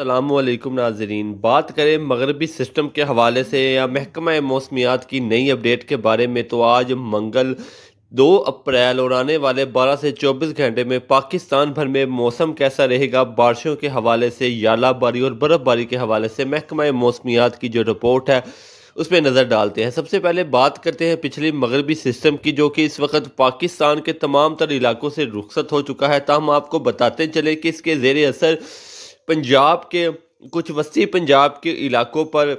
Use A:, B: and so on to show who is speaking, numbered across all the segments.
A: अल्लाम नाजरीन बात करें मगरबी सिस्टम के हवाले से या महकमा मौसमियात की नई अपडेट के बारे में तो आज मंगल दो अप्रैल और आने वाले 12 से 24 घंटे में पाकिस्तान भर में मौसम कैसा रहेगा बारिशों के हवाले से यालाबारी और बर्फ़बारी के हवाले से महकमा मौसमियात की जो रिपोर्ट है उस पर नज़र डालते हैं सबसे पहले बात करते हैं पिछली मगरबी सिस्टम की जो कि इस वक्त पाकिस्तान के तमाम तर इलाकों से रुखसत हो चुका है तहम आपको बताते चले कि इसके जेर असर पंजाब के कुछ वसी पंजाब के इलाकों पर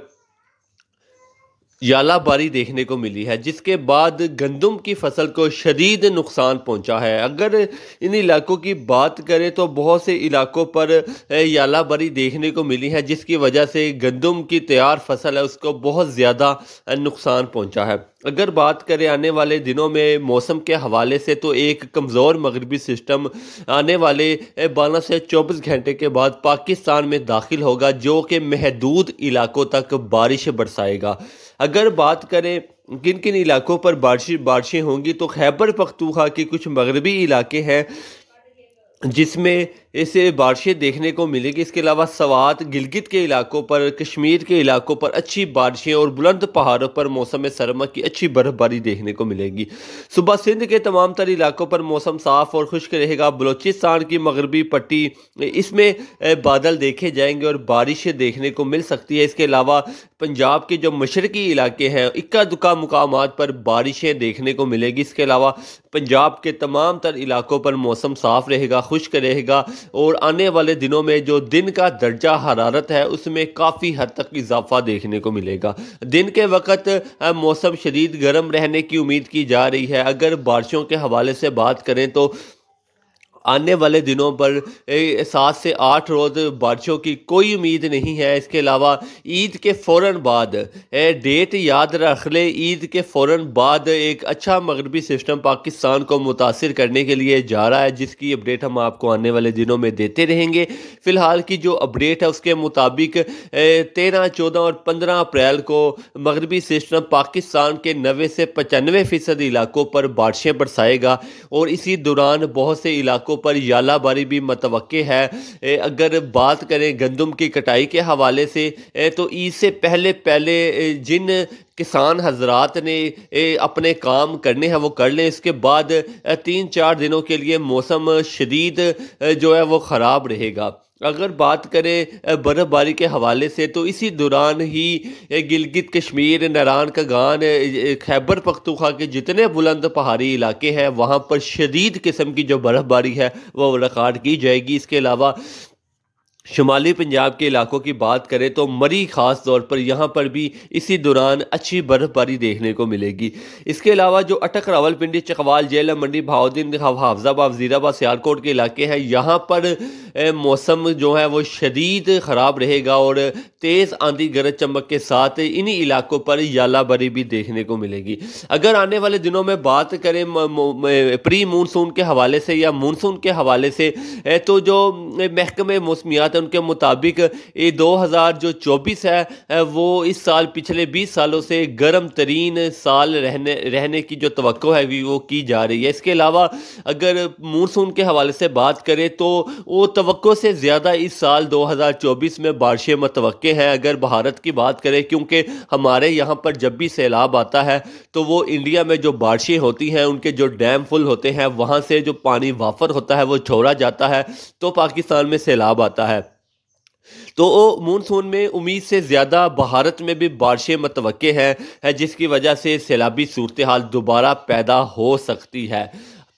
A: यालाबारी देखने को मिली है जिसके बाद गंदम की फसल को शदीद नुकसान पहुंचा है अगर इन इलाकों की बात करें तो बहुत से इलाकों पर यालाबारी देखने को मिली है जिसकी वजह से गंदम की तैयार फसल है उसको बहुत ज़्यादा नुकसान पहुंचा है अगर बात करें आने वाले दिनों में मौसम के हवाले से तो एक कमज़ोर मगरबी सिस्टम आने वाले बारह से चौबीस घंटे के बाद पाकिस्तान में दाखिल होगा जो कि महदूद इलाकों तक बारिश बरसाएगा अगर बात करें किन किन इलाकों पर बारिश बारिशें होंगी तो खैबर पखतूखा के कुछ मगरबी इलाके हैं जिसमें इसे बारिशें देखने को मिलेगी इसके अलावा सवात गिलगित के इलाकों पर कश्मीर के इलाकों पर अच्छी बारिशें और बुलंद पहाड़ों पर मौसम सरमा की अच्छी बर्फबारी देखने को मिलेगी सुबह सिंध के तमाम तर इलाकों पर मौसम साफ और खुश्क रहेगा बलोचिस्तान की मगरबी पट्टी इसमें बादल देखे जाएंगे और बारिशें देखने को मिल सकती है इसके अलावा पंजाब के जो मशरकी इलाके हैं इक्का दुक्का मुकाम पर बारिशें देखने को मिलेगी इसके अलावा पंजाब के तमाम तर इलाकों पर मौसम साफ रहेगा खुश्क रहेगा और आने वाले दिनों में जो दिन का दर्जा हरारत है उसमें काफ़ी हद तक इजाफा देखने को मिलेगा दिन के वक्त मौसम शदीद गर्म रहने की उम्मीद की जा रही है अगर बारिशों के हवाले से बात करें तो आने वाले दिनों पर सात से आठ रोज़ बारिशों की कोई उम्मीद नहीं है इसके अलावा ईद के फ़ौर बाद डेट याद रख ले ईद के फ़ौर बाद एक अच्छा मगरबी सिस्टम पाकिस्तान को मुतासर करने के लिए जा रहा है जिसकी अपडेट हम आपको आने वाले दिनों में देते रहेंगे फ़िलहाल की जो अपडेट है उसके मुताबिक तेरह चौदह और पंद्रह अप्रैल को मगरबी सिस्टम पाकिस्तान के नबे से पचानवे फ़ीसद इलाकों पर बारिशें बरसाएगा और इसी दौरान बहुत से इलाकों पर यालाबारी भी मतव है अगर बात करें गंदम की कटाई के हवाले से तो ईद से पहले पहले जिन किसान हजरात ने अपने काम करने हैं वो कर लें इसके बाद तीन चार दिनों के लिए मौसम शदीद जो है वो ख़राब रहेगा अगर बात करें बर्फ़बारी के हवाले से तो इसी दौरान ही गिलगित कश्मीर नारान गान खैबर पख्तूखा के जितने बुलंद पहाड़ी इलाके हैं वहाँ पर शदीद किस्म की जो बर्फ़बारी है वो रिकॉर्ड की जाएगी इसके अलावा शुमाली पंजाब के इलाकों की बात करें तो मरी ख़ास तौर पर यहाँ पर भी इसी दौरान अच्छी बर्फ़बारी देखने को मिलेगी इसके अलावा जो अटक रावलपिंडी चकवाल जेल मंडी बहाउद्दीन हाफजाबाद जीराबाद सियालकोट के इलाके हैं यहाँ पर मौसम जो है वो शदीद ख़राब रहेगा और तेज़ आंधी गरज चमक के साथ इन्हीं इलाकों पर यालाबरी भी देखने को मिलेगी अगर आने वाले दिनों में बात करें प्री मानसून के हवाले से या मानसून के हवाले से तो जो महकमे मौसमियात हैं उनके मुताबिक ये दो हज़ार जो चौबीस है वो इस साल पिछले बीस सालों से गर्म तरीन साल रहने रहने की जो तो है वो की जा रही है इसके अलावा अगर मूनसून के हवाले से बात करें तो वो तो से ज़्यादा इस साल चौबीस में बारिशें मतव हैं अगर भारत की बात करें क्योंकि हमारे यहाँ पर जब भी सैलाब आता है तो वो इंडिया में जो बारिशें होती हैं उनके जो डैम फुल होते हैं वहाँ से जो पानी वाफर होता है वो छोड़ा जाता है तो पाकिस्तान में सैलाब आता है तो मानसून में उम्मीद से ज़्यादा भारत में भी बारिशें मतव हैं है जिसकी वजह से सैलाबी सूरत हाल दोबारा पैदा हो सकती है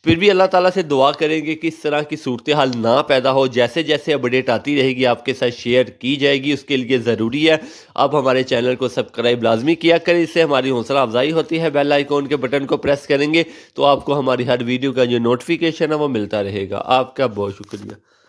A: फिर भी अल्लाह ताला से दुआ करेंगे कि इस तरह की सूरत हाल ना पैदा हो जैसे जैसे अपडेट आती रहेगी आपके साथ शेयर की जाएगी उसके लिए ज़रूरी है आप हमारे चैनल को सब्सक्राइब लाजमी किया करें इससे हमारी हौसला अफजाई होती है बेल आइकॉन के बटन को प्रेस करेंगे तो आपको हमारी हर वीडियो का जो नोटिफिकेशन है वो मिलता रहेगा आपका बहुत शुक्रिया